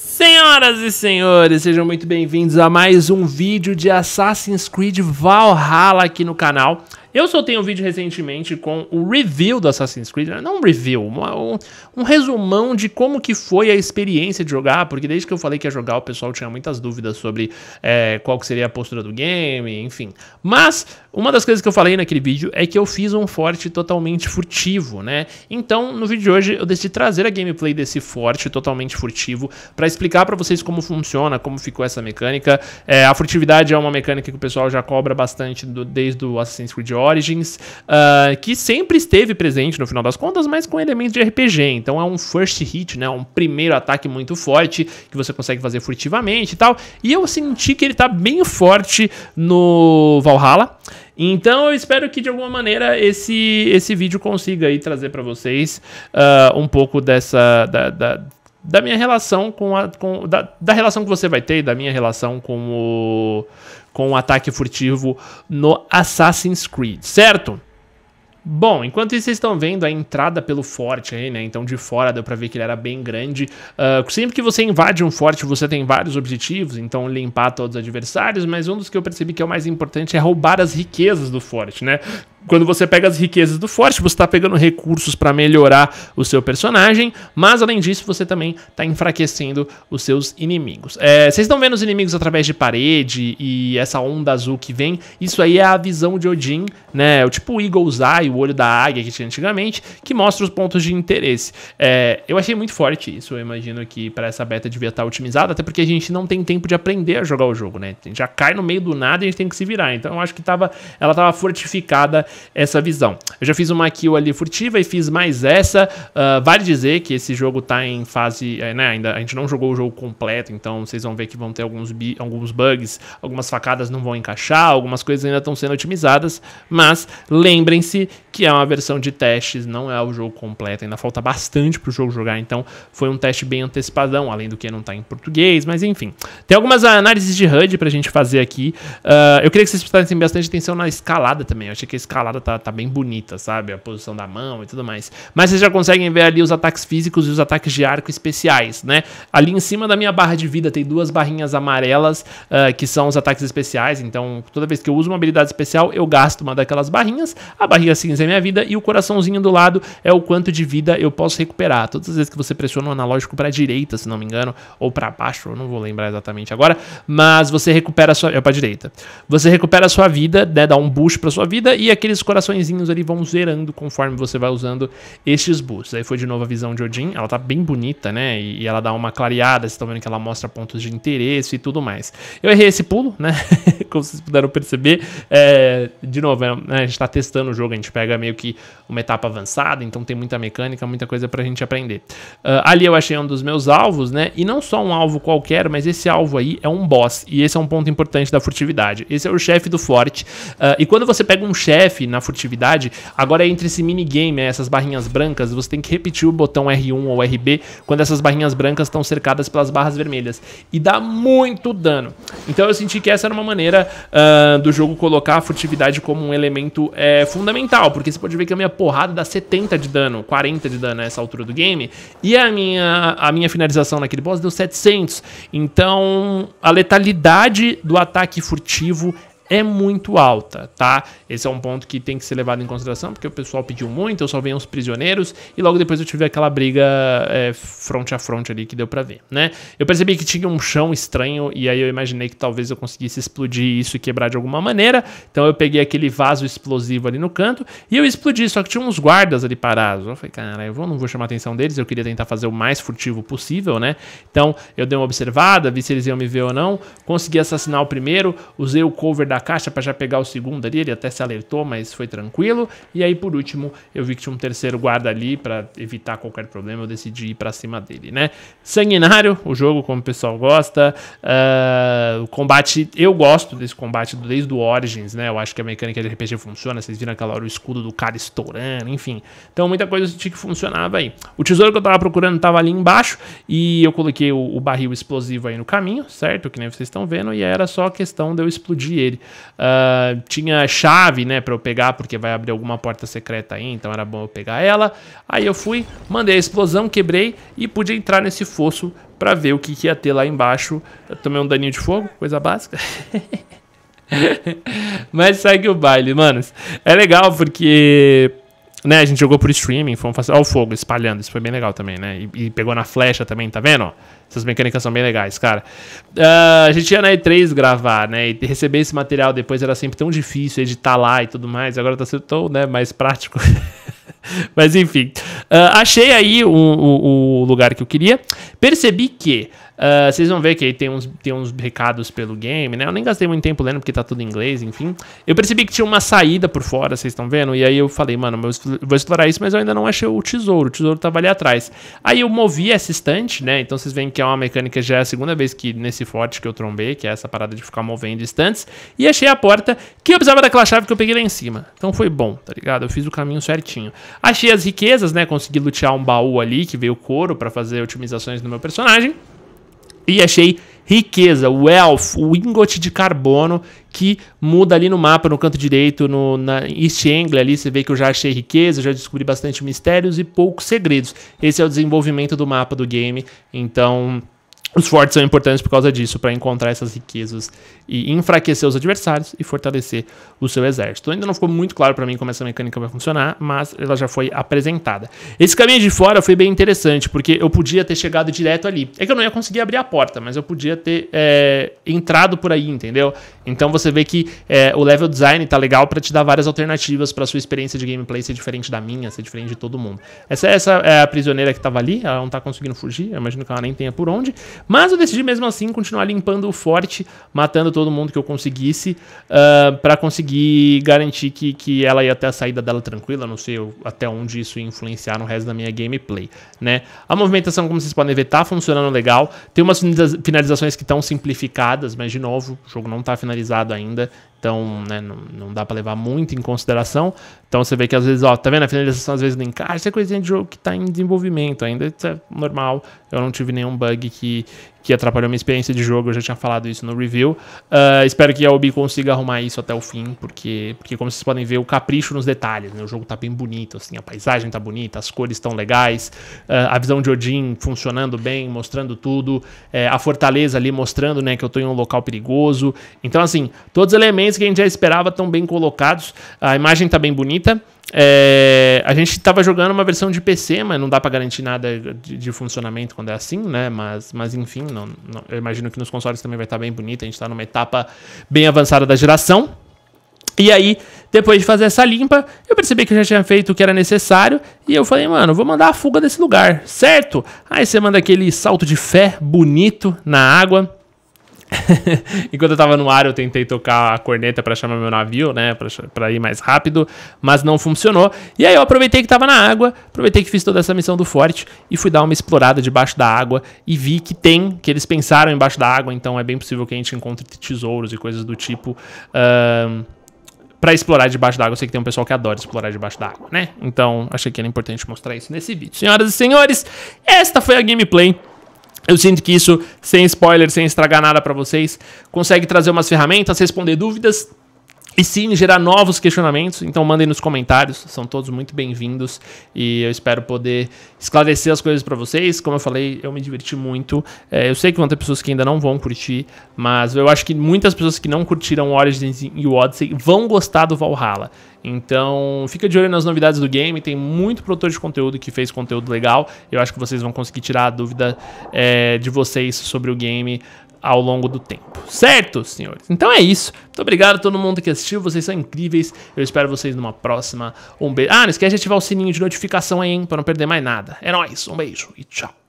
Senhoras e senhores, sejam muito bem-vindos a mais um vídeo de Assassin's Creed Valhalla aqui no canal. Eu soltei um vídeo recentemente com o review do Assassin's Creed, né? não um review, uma, um, um, resumão de como que foi a experiência de jogar, porque desde que eu falei que ia jogar, o pessoal tinha muitas dúvidas sobre é, qual que seria a postura do game, enfim. Mas, uma das coisas que eu falei naquele vídeo é que eu fiz um forte totalmente furtivo, né? Então, no vídeo de hoje, eu decidi trazer a gameplay desse forte totalmente furtivo para explicar para vocês como funciona, como ficou essa mecânica. É, a furtividade é uma mecânica que o pessoal já cobra bastante do, desde o Assassin's Creed Origins, uh, que sempre esteve presente no final das contas, mas com elementos de RPG. Então é um first hit, né? Um primeiro ataque muito forte que você consegue fazer furtivamente e tal. E eu senti que ele tá bem forte no Valhalla. Então eu espero que de alguma maneira esse, esse vídeo consiga aí trazer para vocês uh, um pouco dessa da, da da minha relação com a. Com, da, da, relação que você vai ter e da minha relação com o. com o ataque furtivo no Assassin's Creed, certo? Bom, enquanto isso, vocês estão vendo a entrada pelo forte aí, né? Então de fora deu pra ver que ele era bem grande. Uh, sempre que você invade um forte, você tem vários objetivos, então limpar todos os adversários, mas um dos que eu percebi que é o mais importante é roubar as riquezas do forte, né? quando você pega as riquezas do forte, você está pegando recursos para melhorar o seu personagem, mas além disso, você também está enfraquecendo os seus inimigos. É, vocês estão vendo os inimigos através de parede e essa onda azul que vem? Isso aí é a visão de Odin, né? É o tipo Eagle's Eye, o olho da águia que tinha antigamente, que mostra os pontos de interesse. É, eu achei muito forte isso, eu imagino que para essa beta devia estar tá otimizada, até porque a gente não tem tempo de aprender a jogar o jogo, né? A gente já cai no meio do nada e a gente tem que se virar. Então eu acho que tava, ela estava fortificada essa visão. Eu já fiz uma kill ali furtiva e fiz mais essa. Uh, vale dizer que esse jogo tá em fase. É, né, ainda, a gente não jogou o jogo completo, então vocês vão ver que vão ter alguns, alguns bugs, algumas facadas não vão encaixar, algumas coisas ainda estão sendo otimizadas, mas lembrem-se que é uma versão de testes, não é o jogo completo, ainda falta bastante pro jogo jogar, então foi um teste bem antecipadão, além do que não tá em português, mas enfim. Tem algumas análises de HUD pra gente fazer aqui. Uh, eu queria que vocês prestassem bastante atenção na escalada também, eu achei que a escalada escalada tá, tá bem bonita, sabe? A posição da mão e tudo mais. Mas vocês já conseguem ver ali os ataques físicos e os ataques de arco especiais, né? Ali em cima da minha barra de vida tem duas barrinhas amarelas, uh, que são os ataques especiais. Então, toda vez que eu uso uma habilidade especial, eu gasto uma daquelas barrinhas. A barrinha cinza é minha vida e o coraçãozinho do lado é o quanto de vida eu posso recuperar. Todas as vezes que você pressiona o analógico para direita, se não me engano, ou para baixo, eu não vou lembrar exatamente agora, mas você recupera a sua... é para direita. Você recupera a sua vida, né, dá um boost para sua vida e aquele aqueles coraçõezinhos ali vão zerando conforme você vai usando estes boosts. Aí foi de novo a visão de Odin, ela tá bem bonita, né? E, e ela dá uma clareada, vocês estão vendo que ela mostra pontos de interesse e tudo mais. Eu errei esse pulo, né? Como vocês puderam perceber, é, de novo, é, né, a gente tá testando o jogo, a gente pega meio que uma etapa avançada, então tem muita mecânica, muita coisa pra gente aprender. Uh, ali eu achei um dos meus alvos, né? E não só um alvo qualquer, mas esse alvo aí é um boss. E esse é um ponto importante da furtividade. Esse é o chefe do forte. Uh, e quando você pega um chefe na furtividade, agora é entre esse minigame, né, essas barrinhas brancas, você tem que repetir o botão R1 ou RB quando essas barrinhas brancas estão cercadas pelas barras vermelhas. E dá muito dano. Então eu senti que essa era uma maneira uh, do jogo colocar a furtividade como um elemento é, fundamental, porque você pode ver que a minha porrada dá 70 de dano, 40 de dano a essa altura do game, e a minha, a minha finalização naquele boss deu 700. Então a letalidade do ataque furtivo é muito alta, tá? Esse é um ponto que tem que ser levado em consideração, porque o pessoal pediu muito, eu só venho os prisioneiros, e logo depois eu tive aquela briga é, fronte a fronte ali que deu pra ver, né? Eu percebi que tinha um chão estranho, e aí eu imaginei que talvez eu conseguisse explodir isso e quebrar de alguma maneira, então eu peguei aquele vaso explosivo ali no canto, e eu explodi, só que tinha uns guardas ali parados. Eu falei, cara, eu vou, não vou chamar a atenção deles, eu queria tentar fazer o mais furtivo possível, né? Então eu dei uma observada, vi se eles iam me ver ou não, consegui assassinar o primeiro, usei o cover da caixa para já pegar o segundo ali, ele até se alertou, mas foi tranquilo. E aí, por último, eu vi que tinha um terceiro guarda ali para evitar qualquer problema, eu decidi ir para cima dele, né? Sanguinário, o jogo como o pessoal gosta. Uh, o combate, eu gosto desse combate desde o Origins, né? Eu acho que a mecânica de RPG funciona, vocês viram aquela hora o escudo do cara estourando, enfim. Então, muita coisa eu senti que funcionava aí. O tesouro que eu tava procurando tava ali embaixo e eu coloquei o, o barril explosivo aí no caminho, certo? Que nem vocês estão vendo, e era só questão de eu explodir ele. Uh, tinha chave, né, pra eu pegar, porque vai abrir alguma porta secreta aí, então era bom eu pegar ela. Aí eu fui, mandei a explosão, quebrei e pude entrar nesse fosso pra ver o que, que ia ter lá embaixo. Eu tomei um daninho de fogo, coisa básica. Mas segue o baile, manos. É legal porque né, a gente jogou por streaming, foi um fácil. o fogo espalhando, isso foi bem legal também, né? E, e pegou na flecha também, tá vendo? Ó, essas mecânicas são bem legais, cara. Uh, a gente ia na E3 gravar, né? E receber esse material depois era sempre tão difícil editar lá e tudo mais. Agora tá sendo tão né, mais prático. Mas enfim, uh, achei aí o, o, o lugar que eu queria. Percebi que ah, vocês vão ver que aí tem uns, tem uns recados pelo game, né? Eu nem gastei muito tempo lendo porque tá tudo em inglês, enfim. Eu percebi que tinha uma saída por fora, vocês estão vendo? E aí eu falei, mano, eu vou explorar isso, mas eu ainda não achei o tesouro. O tesouro tava ali atrás. Aí eu movi essa estante, né? Então vocês veem que é uma mecânica, já é a segunda vez que nesse forte que eu trombei, que é essa parada de ficar movendo estantes. E achei a porta que eu precisava daquela chave que eu peguei lá em cima. Então foi bom, tá ligado? Eu fiz o caminho certinho. Achei as riquezas, né? Consegui lutear um baú ali que veio couro para fazer otimizações no meu personagem e achei riqueza, wealth, o ingot de carbono que muda ali no mapa, no canto direito, no, na East Anglia ali, você vê que eu já achei riqueza, já descobri bastante mistérios e poucos segredos. Esse é o desenvolvimento do mapa do game, então os fortes são importantes por causa disso, para encontrar essas riquezas e enfraquecer os adversários e fortalecer o seu exército. Ainda não ficou muito claro para mim como essa mecânica vai funcionar, mas ela já foi apresentada. Esse caminho de fora foi bem interessante, porque eu podia ter chegado direto ali. É que eu não ia conseguir abrir a porta, mas eu podia ter é, entrado por aí, entendeu? Então você vê que é, o level design tá legal para te dar várias alternativas para sua experiência de gameplay ser diferente da minha, ser diferente de todo mundo. Essa, essa é a prisioneira que tava ali, ela não tá conseguindo fugir, eu imagino que ela nem tenha por onde. Mas eu decidi mesmo assim continuar limpando o forte, matando todo mundo que eu conseguisse, uh, ah, para conseguir garantir que, que ela ia até a saída dela tranquila. Não sei eu, até onde isso ia influenciar no resto da minha gameplay, né? A movimentação, como vocês podem ver, tá funcionando legal. Tem umas finalizações que estão simplificadas, mas de novo, o jogo não tá finalizado ainda. Então, né, não, não dá para levar muito em consideração. Então você vê que às vezes, ó, tá vendo? A finalização às vezes não encaixa, é coisinha de jogo que tá em desenvolvimento ainda, isso é normal. Eu não tive nenhum bug que, que atrapalhou minha experiência de jogo, eu já tinha falado isso no review. Uh, espero que a Obi consiga arrumar isso até o fim, porque, porque como vocês podem ver, o capricho nos detalhes, né? O jogo tá bem bonito, assim, a paisagem tá bonita, as cores estão legais, uh, a visão de Odin funcionando bem, mostrando tudo, uh, a fortaleza ali mostrando, né, que eu tô em um local perigoso. Então, assim, todos os elementos que a gente já esperava estão bem colocados, a imagem tá bem bonita, é, a gente estava jogando uma versão de PC, mas não dá para garantir nada de, de, funcionamento quando é assim, né? Mas, mas enfim, não, não, eu imagino que nos consoles também vai estar tá bem bonito. A gente está numa etapa bem avançada da geração. E aí, depois de fazer essa limpa, eu percebi que eu já tinha feito o que era necessário. E eu falei, mano, vou mandar a fuga desse lugar, certo? Aí você manda aquele salto de fé bonito na água. Enquanto eu tava no ar, eu tentei tocar a corneta para chamar meu navio, né? Pra, ir mais rápido, mas não funcionou. E aí eu aproveitei que tava na água, aproveitei que fiz toda essa missão do forte e fui dar uma explorada debaixo da água e vi que tem, que eles pensaram embaixo da água, então é bem possível que a gente encontre tesouros e coisas do tipo. Uh, para explorar debaixo d'água. Eu sei que tem um pessoal que adora explorar debaixo d'água, né? Então, achei que era importante mostrar isso nesse vídeo. Senhoras e senhores, esta foi a gameplay eu sinto que isso, sem spoiler, sem estragar nada para vocês, consegue trazer umas ferramentas, responder dúvidas, e sim, gerar novos questionamentos, então mandem nos comentários, são todos muito bem-vindos e eu espero poder esclarecer as coisas para vocês. Como eu falei, eu me diverti muito. É, eu sei que vão ter pessoas que ainda não vão curtir, mas eu acho que muitas pessoas que não curtiram Origins e Odyssey vão gostar do Valhalla. Então, fica de olho nas novidades do game. Tem muito produtor de conteúdo que fez conteúdo legal. Eu acho que vocês vão conseguir tirar a dúvida é, de vocês sobre o game ao longo do tempo. Certo, senhores? Então é isso. Muito obrigado a todo mundo que assistiu. Vocês são incríveis. Eu espero vocês numa próxima. Um beijo. Ah, não esquece de ativar o sininho de notificação aí, hein? Pra não perder mais nada. É nóis. Um beijo e tchau.